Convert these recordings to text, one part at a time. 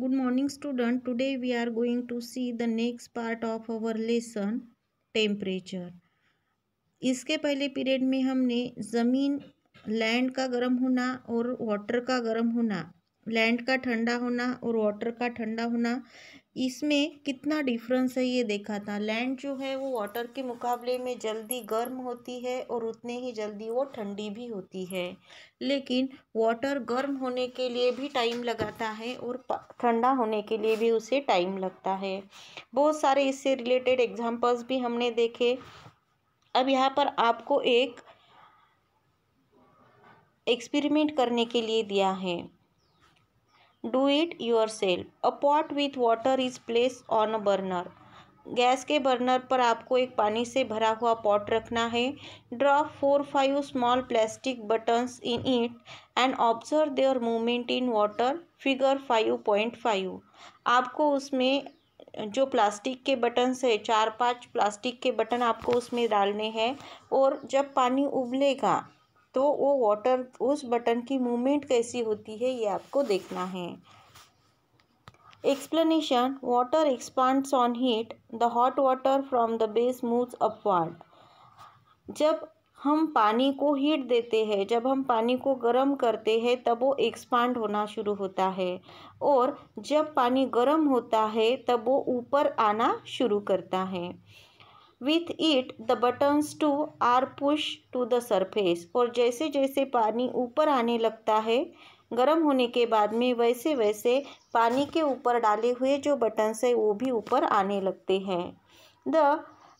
good morning student today we are going to see the next part of our lesson temperature इसके पहले period में हमने ज़मीन land का गर्म होना और वाटर का गर्म होना लैंड का ठंडा होना और वाटर का ठंडा होना इसमें कितना डिफरेंस है ये देखा था लैंड जो है वो वाटर के मुकाबले में जल्दी गर्म होती है और उतने ही जल्दी वो ठंडी भी होती है लेकिन वाटर गर्म होने के लिए भी टाइम लगाता है और ठंडा होने के लिए भी उसे टाइम लगता है बहुत सारे इससे रिलेटेड एग्जाम्पल्स भी हमने देखे अब यहाँ पर आपको एक एक्सपेरिमेंट करने के लिए दिया है do it yourself a pot with water is place on a burner gas के बर्नर पर आपको एक पानी से भरा हुआ पॉट रखना है drop four five small plastic buttons in it and observe their movement in water figure five point five आपको उसमें जो प्लास्टिक के बटन्स है चार पांच प्लास्टिक के बटन आपको उसमें डालने हैं और जब पानी उबलेगा तो वो वाटर उस बटन की मूवमेंट कैसी होती है ये आपको देखना है explanation water expands on heat the hot water from the base moves upward जब हम पानी को हीट देते हैं जब हम पानी को गर्म करते हैं तब वो एक्सपांड होना शुरू होता है और जब पानी गर्म होता है तब वो ऊपर आना शुरू करता है with it the buttons too are push to the surface और जैसे जैसे पानी ऊपर आने लगता है गर्म होने के बाद में वैसे वैसे पानी के ऊपर डाले हुए जो बटन्स है वो भी ऊपर आने लगते हैं the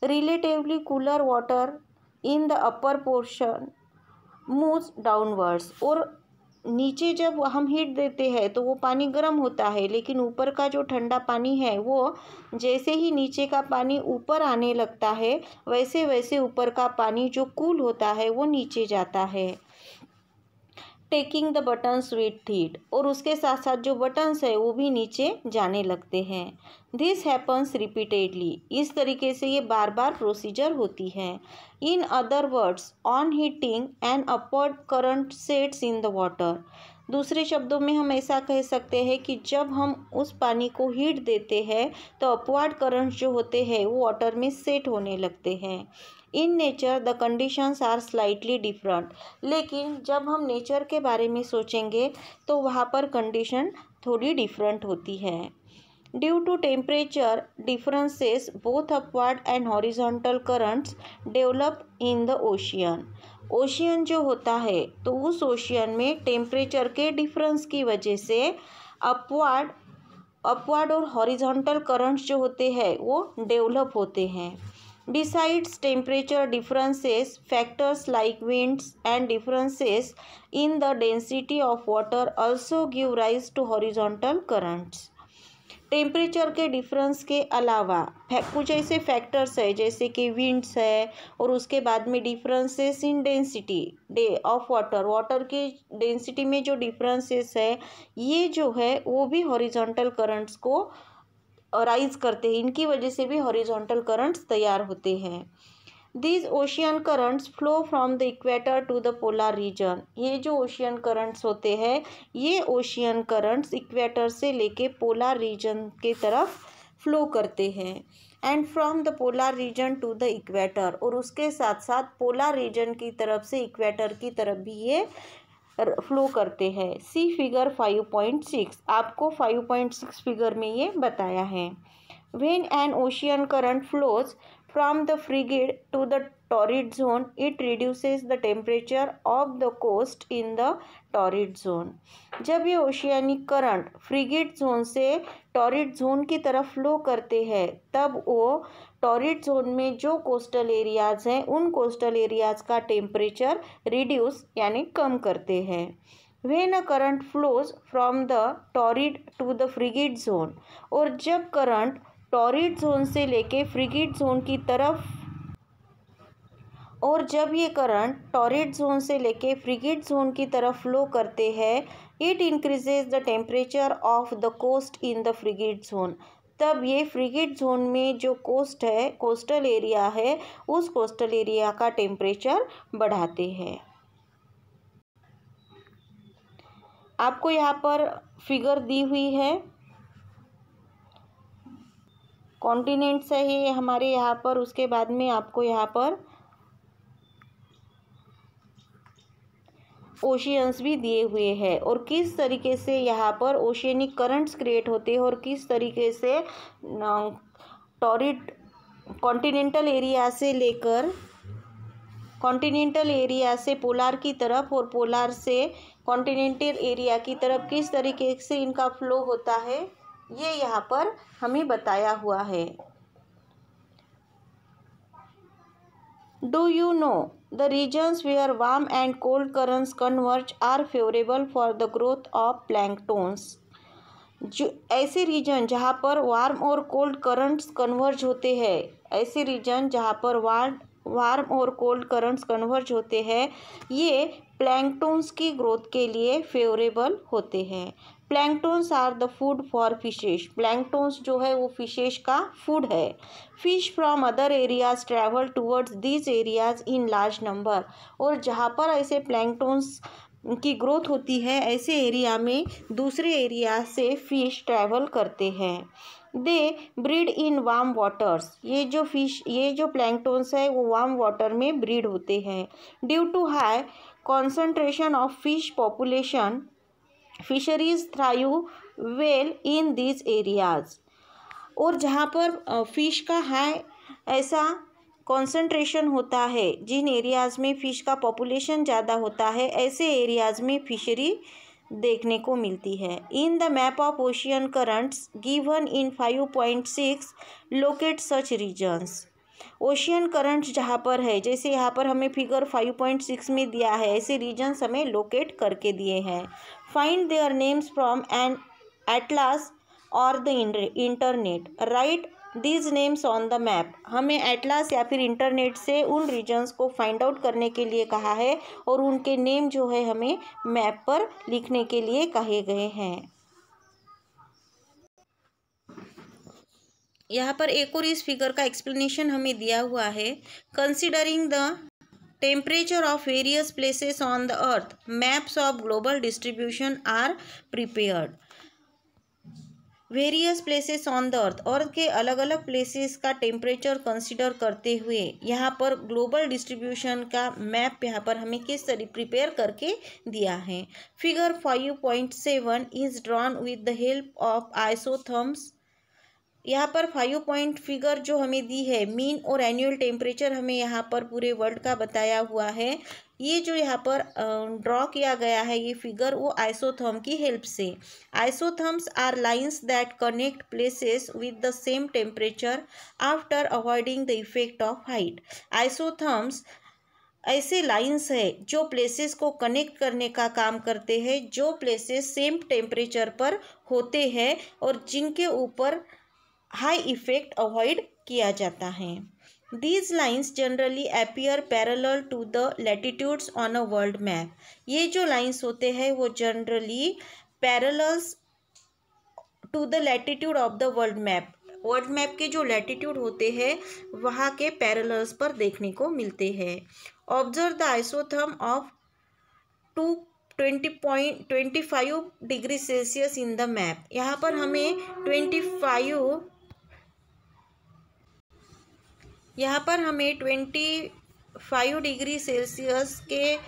relatively cooler water in the upper portion moves downwards और नीचे जब हम हीट देते हैं तो वो पानी गर्म होता है लेकिन ऊपर का जो ठंडा पानी है वो जैसे ही नीचे का पानी ऊपर आने लगता है वैसे वैसे ऊपर का पानी जो कूल होता है वो नीचे जाता है taking the buttons with it और उसके साथ साथ जो बटन्स है वो भी नीचे जाने लगते हैं दिस हैपन्स रिपीटेडली इस तरीके से ये बार बार प्रोसीजर होती है in other words on heating and upward current sets in the water दूसरे शब्दों में हम ऐसा कह सकते हैं कि जब हम उस पानी को हीट देते हैं तो अपवार्ड करंट जो होते हैं वो वाटर में सेट होने लगते हैं in nature the conditions are slightly different लेकिन जब हम नेचर के बारे में सोचेंगे तो वहाँ पर कंडीशन थोड़ी डिफरेंट होती है due to temperature differences both upward and horizontal currents develop in the ocean ocean जो होता है तो उस ओशियन में टेम्परेचर के डिफरेंस की वजह से अपवर्ड अपवर्ड और हॉरिजॉन्टल करंट्स जो होते हैं वो डेवलप होते हैं Besides temperature differences, factors like winds and differences in the density of water also give rise to horizontal currents. Temperature के डिफरेंस के अलावा कुछ ऐसे फैक्टर्स है जैसे कि विंड्स है और उसके बाद में differences in density the of water water के डेंसिटी में जो डिफरेंसेस है ये जो है वो भी हॉरिजॉन्टल करंट्स को अराइज करते हैं इनकी वजह से भी हॉरिजॉन्टल करंट्स तैयार होते हैं these ocean currents flow from the equator to the polar region ये जो ओशियन करंट्स होते हैं ये ओशियन करंट्स इक्वेटर से लेके पोलर रीजन के तरफ फ्लो करते हैं and from the polar region to the equator और उसके साथ साथ पोलर रीजन की तरफ से इक्वेटर की तरफ भी ये फ्लो करते हैं see figure five point six आपको फाइव पॉइंट सिक्स फिगर में ये बताया है when an ocean current flows from the frigid to the torrid zone it reduces the temperature of the coast in the torrid zone जब ये oceanic current frigid zone से torrid zone की तरफ flow करते हैं तब वो टॉरिड जोन में जो कोस्टल एरियाज़ हैं उन कोस्टल एरियाज़ का टेम्परेचर रिड्यूस यानी कम करते हैं when a current flows from the torrid to the frigid zone और जब करंट टॉरिड जोन से लेके फ्रिगिड जोन की तरफ और जब ये करंट टॉरिड जोन से लेके फ्रिगिड जोन की तरफ फ्लो करते हैं it increases the temperature of the coast in the frigid zone तब ये फ्रिगेट जोन में जो कोस्ट है कोस्टल एरिया है उस कोस्टल एरिया का टेम्परेचर बढ़ाते हैं आपको यहाँ पर फिगर दी हुई है कॉन्टिनेंट्स है ये हमारे यहाँ पर उसके बाद में आपको यहाँ पर ओशियंस भी दिए हुए हैं और किस तरीके से यहाँ पर ओशियनिक करंट्स क्रिएट होते हैं और किस तरीके से टॉरिड कॉन्टिनेंटल एरिया से लेकर कॉन्टिनेंटल एरिया से पोलार की तरफ और पोलार से कॉन्टिनेंटल एरिया की तरफ किस तरीके से इनका फ्लो होता है ये यहाँ पर हमें बताया हुआ है do you know The regions where warm and cold currents converge are favorable for the growth of planktons. जो ऐसे रीजन जहाँ पर वार्म और कोल्ड करंट्स कन्वर्ज होते हैं ऐसे रीजन जहाँ पर वार्म वार्म और कोल्ड करंट्स कन्वर्ज होते हैं ये प्लैंकटोन्स की ग्रोथ के लिए फेवरेबल होते हैं planktons are the food for fishes planktons जो है वो फिशेज का फूड है fish from other areas travel towards these areas in large number और जहाँ पर ऐसे प्लैंकटोन्स की ग्रोथ होती है ऐसे एरिया में दूसरे एरिया से फिश ट्रैवल करते हैं they breed in warm waters ये जो फिश ये जो प्लैंकटोन्स है वो वार्म वाटर में ब्रीड होते हैं due to high concentration of fish population fisheries thrive well in these areas और जहाँ पर फिश का हाई ऐसा कंसंट्रेशन होता है जिन एरियाज़ में फ़िश का पॉपुलेशन ज़्यादा होता है ऐसे एरियाज़ में फिशरी देखने को मिलती है in the map of ocean currents given in five point six locate such regions ocean current जहाँ पर है जैसे यहाँ पर हमें फिगर फाइव पॉइंट सिक्स में दिया है ऐसे रीजन्स हमें लोकेट करके दिए हैं find their names from an atlas और the internet write these names on the map हमें एटलास या फिर इंटरनेट से उन रीजन्स को फाइंड आउट करने के लिए कहा है और उनके नेम जो है हमें मैप पर लिखने के लिए कहे गए हैं यहाँ पर एक और इस फिगर का एक्सप्लेनेशन हमें दिया हुआ है considering the temperature of various places on the earth maps of global distribution are prepared various places on the earth earth के अलग अलग प्लेसेस का टेम्परेचर कंसिडर करते हुए यहाँ पर ग्लोबल डिस्ट्रीब्यूशन का मैप यहाँ पर हमें किस तरह प्रिपेयर करके दिया है figure five point seven is drawn with the help of isotherms यहाँ पर फाइव पॉइंट फिगर जो हमें दी है मीन और एनुअल टेम्परेचर हमें यहाँ पर पूरे वर्ल्ड का बताया हुआ है ये जो यहाँ पर ड्रॉ किया गया है ये फिगर वो आइसोथर्म की हेल्प से isotherms are lines that connect places with the same temperature after avoiding the effect of height isotherms ऐसे लाइंस है जो प्लेसेस को कनेक्ट करने का काम करते हैं जो प्लेसेस सेम टेम्परेचर पर होते हैं और जिनके ऊपर हाई इफेक्ट अवॉइड किया जाता है these lines generally appear parallel to the latitudes on a world map ये जो लाइन्स होते हैं वो generally parallels to the latitude of the world map world map के जो लेटिट्यूड होते हैं वहाँ के पैरल्स पर देखने को मिलते हैं observe the isotherm of two twenty point twenty five degree Celsius in the map यहाँ पर हमें ट्वेंटी फाइव यहाँ पर हमें ट्वेंटी फाइव डिग्री सेल्सियस के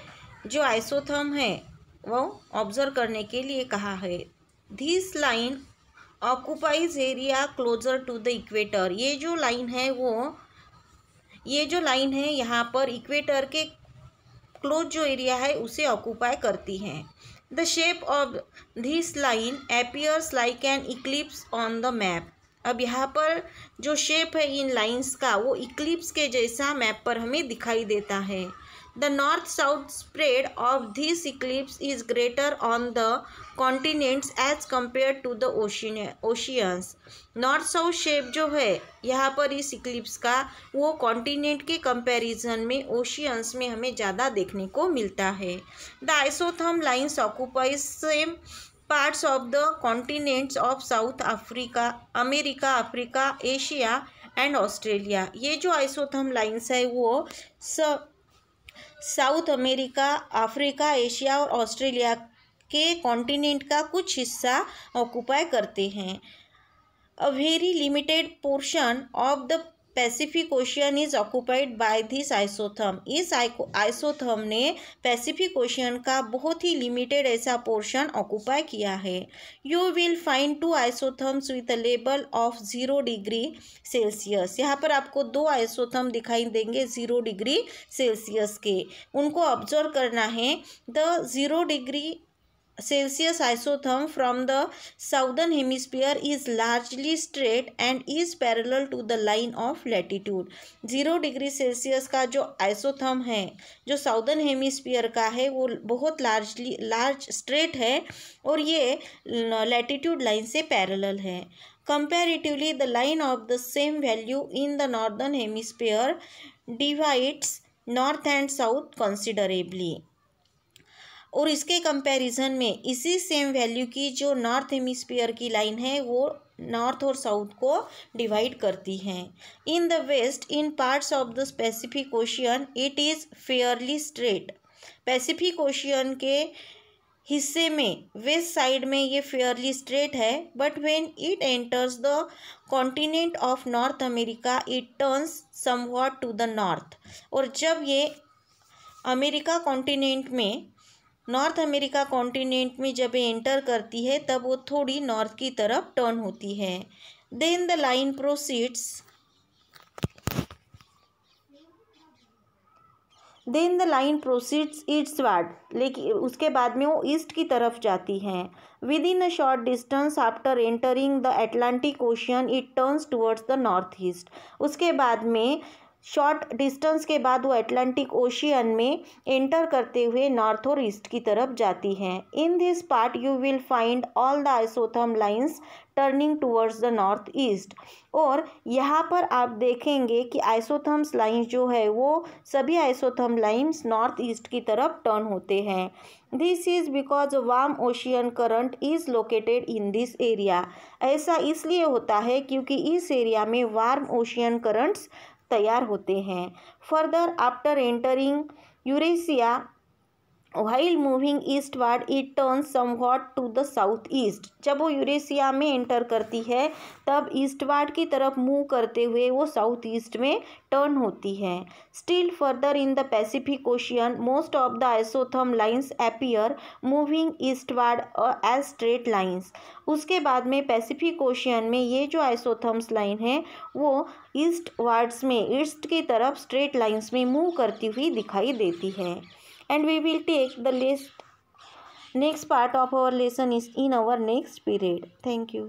जो आइसोथर्म है वो ऑब्जर्व करने के लिए कहा है this line occupies area closer to the equator ये जो लाइन है वो ये जो लाइन है यहाँ पर इक्वेटर के क्लोज जो एरिया है उसे ऑक्यूपाई करती हैं the shape of this line appears like an eclipse on the map अब यहाँ पर जो शेप है इन लाइंस का वो इक्लिप्स के जैसा मैप पर हमें दिखाई देता है the north south spread of this eclipse is greater on the continents as compare to the ocean oceans north south shape जो है यहाँ पर इस इक्लिप्स का वो कॉन्टिनेंट के कंपेरिजन में ओशियंस में हमें ज़्यादा देखने को मिलता है the isotherm lines occupies same parts of the continents of south Africa America Africa Asia and Australia ये जो आइसोथम लाइन्स है वो साउथ अमेरिका अफ्रीका एशिया और ऑस्ट्रेलिया के कॉन्टिनेंट का कुछ हिस्सा ऑक्यूपाई करते हैं a very limited portion of the Pacific ocean is occupied by this isotherm इस आइसोथर्म ने पैसिफिक ओशियन का बहुत ही लिमिटेड ऐसा पोर्शन ऑक्यूपाई किया है you will find two isotherms with label of zero degree Celsius यहाँ पर आपको दो आइसोथर्म दिखाई देंगे ज़ीरो डिग्री सेल्सियस के उनको ऑब्जर्व करना है the zero degree Celsius isotherm from the southern hemisphere is largely straight and is parallel to the line of latitude zero degree Celsius का जो आइसोथर्म है जो साउदर्न हेमिस्फीयर का है वो बहुत लार्जली लार्ज स्ट्रेट है और ये लेटिट्यूड लाइन से पैरेलल है comparatively the line of the same value in the northern hemisphere divides north and south considerably और इसके कंपैरिजन में इसी सेम वैल्यू की जो नॉर्थ हेमिस्फीयर की लाइन है वो नॉर्थ और साउथ को डिवाइड करती हैं in the west in parts of the Pacific ocean it is fairly straight Pacific ocean के हिस्से में वेस्ट साइड में ये फेयरली स्ट्रेट है but when it enters the continent of north America it turns some to the north और जब ये America continent में नॉर्थ अमेरिका कॉन्टिनेंट में जब एंटर करती है तब वो थोड़ी नॉर्थ की तरफ टर्न होती है then the line proceeds then the line proceeds eastward लेकिन उसके बाद में वो ईस्ट की तरफ जाती है within a short distance after entering the Atlantic ocean it turns towards the north east उसके बाद में शॉर्ट डिस्टेंस के बाद वो अटलांटिक ओशियन में एंटर करते हुए नॉर्थ और ईस्ट की तरफ जाती हैं in this part you will find all the isotherm lines turning towards the north east और यहाँ पर आप देखेंगे कि आइसोथम्स लाइन्स जो है वो सभी आइसोथम लाइन्स नॉर्थ ईस्ट की तरफ टर्न होते हैं this is because warm ocean current is located in this area ऐसा इसलिए होता है क्योंकि इस एरिया में वार्म ओशियन करंट्स तैयार होते हैं further after entering Eurasia while moving eastward it turn somewhat to the south east जब वो यूरेशिया में एंटर करती है तब ईस्ट वार्ड की तरफ मूव करते हुए वो साउथ ईस्ट में टर्न होती है still further in the Pacific ocean most of the isotherm lines appear moving eastward as straight lines उसके बाद में पैसिफिक ओशियन में ये जो आइसोथम्स लाइन है वो ईस्ट वार्ड्स में ईस्ट की तरफ स्ट्रेट लाइन्स में मूव करती हुई दिखाई देती है and we will take the list next part of our lesson is in our next period thank you